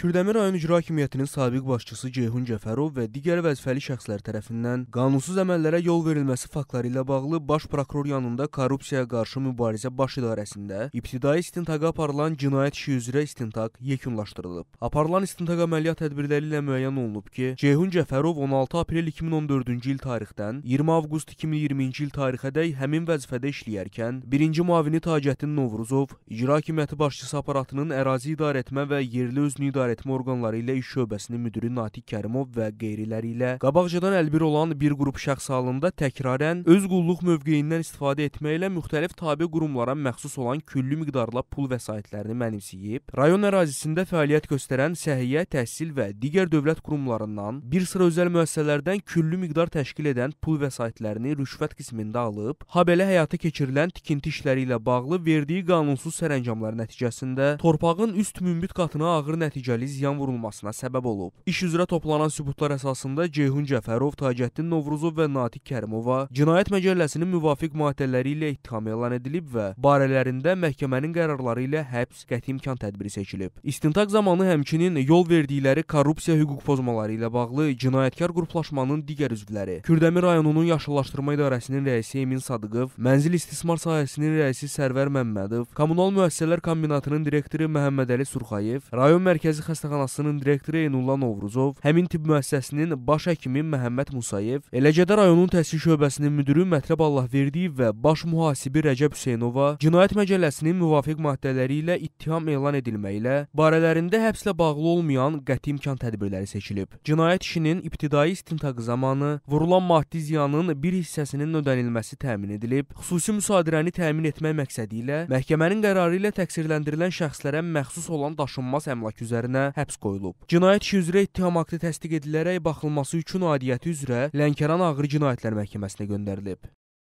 Kürdəmir rayon icra hakimiyyətinin sabiq başçısı Ceyhun Cəfərov və digər vəzifəli şəxslər tərəfindən qanunsuz əməllərə yol verilməsi faktları ilə bağlı Baş prokuror yanında Korrupsiyaya qarşı mübarizə baş idarəsində ibtidai istintaqa aparılan cinayət işi üzrə istintaq yekunlaşdırılıb. Aparılan istintaq əməliyyat tədbirləri ilə müəyyən olunub ki, Ceyhun Cəfərov 16 aprel 2014-cü il tarixdən 20 avqust 2020-ci il tarixədək həmin vəzifədə işləyərkən 1-ci müavini Tacəddin Novruzov icra hakimiyyəti başçısı aparatının ərazi idarəetmə və yerli özünü idarə idarəetmə orqanları ilə iş şöbəsinin müdiri Natiq Kərimov və qeyriləri ilə qabaqcadan əlbir olan bir qrup şəxs halında təkrarən öz qulluq mövqeyindən istifadə etməklə müxtəlif tabe qurumlara məxsus olan küllü miqdarla pul vəsaitlərini mənimsəyib, rayon ərazisində fəaliyyət göstərən səhiyyə, təhsil və digər dövlət qurumlarından bir sıra özəl müəssisələrdən küllü miqdar təşkil edən pul vəsaitlərini rüşvət qismində alıb, habelə həyata keçirilən tikinti işləri ilə bağlı verdiyi qanunsuz sərəncamlar nəticəsində torpağın üst mümbit qatına ağır nəticəli mənzəli ziyan vurulmasına səbəb olub. İş üzrə toplanan sübutlar əsasında Ceyhun Cəfərov, Tacəddin Novruzov və Natiq Kərimova Cinayət Məcəlləsinin müvafiq maddələri ilə ittiham elan edilib və barələrində məhkəmənin qərarları ilə həbs, qəti imkan tədbiri seçilib. İstintaq zamanı həmçinin yol verdikləri korrupsiya hüquq pozmaları ilə bağlı cinayətkar qruplaşmanın digər üzvləri Kürdəmir rayonunun yaşıllaşdırma idarəsinin rəisi Emin Sadıqov, mənzil istismar sahəsinin rəisi Sərvər Məmmədov, kommunal müəssisələr kombinatının direktoru Məhəmmədəli Surxayev, rayon mərkəzi Mərkəzi xəstəxanasının direktoru Eynulla Novruzov, həmin tibb müəssisəsinin baş həkimi Məhəmməd Musayev, eləcə də rayonun təhsil şöbəsinin müdiri Mətləb Allahverdiyev və baş mühasibi Rəcəb Hüseynova Cinayət Məcəlləsinin müvafiq maddələri ilə ittiham elan edilməyi ilə barələrində həbslə bağlı olmayan qəti imkan tədbirləri seçilib. Cinayət işinin ibtidai istintaqı zamanı vurulan maddi ziyanın bir hissəsinin ödənilməsi təmin edilib. Xüsusi müsadirəni təmin etmək məqsədi ilə məhkəmənin qərarı ilə təqsirləndirilən şəxslərə məxsus olan daşınmaz əmlak üzərində üzərinə həbs qoyulub. Cinayət işi üzrə ittiham aktı təsdiq edilərək baxılması üçün aidiyyəti üzrə Lənkəran Ağır Cinayətlər Məhkəməsinə göndərilib.